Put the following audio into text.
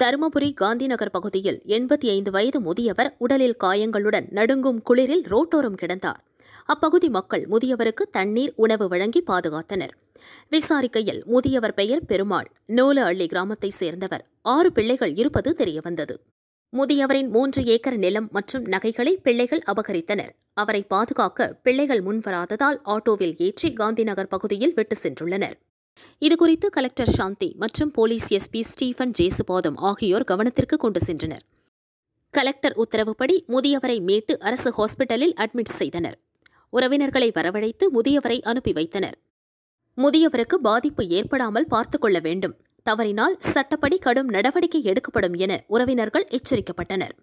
தருமபுரி காந்திநகர் பகுதியில் எண்பத்தி ஐந்து வயது முதியவர் உடலில் காயங்களுடன் நடுங்கும் குளிரில் ரோட்டோரம் கிடந்தார் அப்பகுதி மக்கள் முதியவருக்கு தண்ணீர் உணவு வழங்கி பாதுகாத்தனர் விசாரிக்கையில் முதியவர் பெயர் பெருமாள் நூல அள்ளி கிராமத்தை சேர்ந்தவர் ஆறு பிள்ளைகள் இருப்பது தெரியவந்தது முதியவரின் மூன்று ஏக்கர் நிலம் மற்றும் நகைகளை பிள்ளைகள் அபகரித்தனர் அவரை பாதுகாக்க பிள்ளைகள் முன்வராததால் ஆட்டோவில் ஏற்றி காந்திநகர் பகுதியில் விட்டு சென்றுள்ளனர் இதுகுறித்து கலெக்டர் சாந்தி மற்றும் போலீஸ் எஸ்பி ஸ்டீஃபன் ஜேசுபாதம் ஆகியோர் கவனத்திற்கு கொண்டு சென்றனர் கலெக்டர் உத்தரவுப்படி முதியவரை மீட்டு அரசு ஹாஸ்பிட்டலில் அட்மிட் செய்தனர் உறவினர்களை வரவழைத்து முதியவரை அனுப்பி வைத்தனர் முதியவருக்கு பாதிப்பு ஏற்படாமல் பார்த்துக் கொள்ள வேண்டும் தவறினால் சட்டப்படி கடும் நடவடிக்கை எடுக்கப்படும் என உறவினர்கள் எச்சரிக்கப்பட்டனர்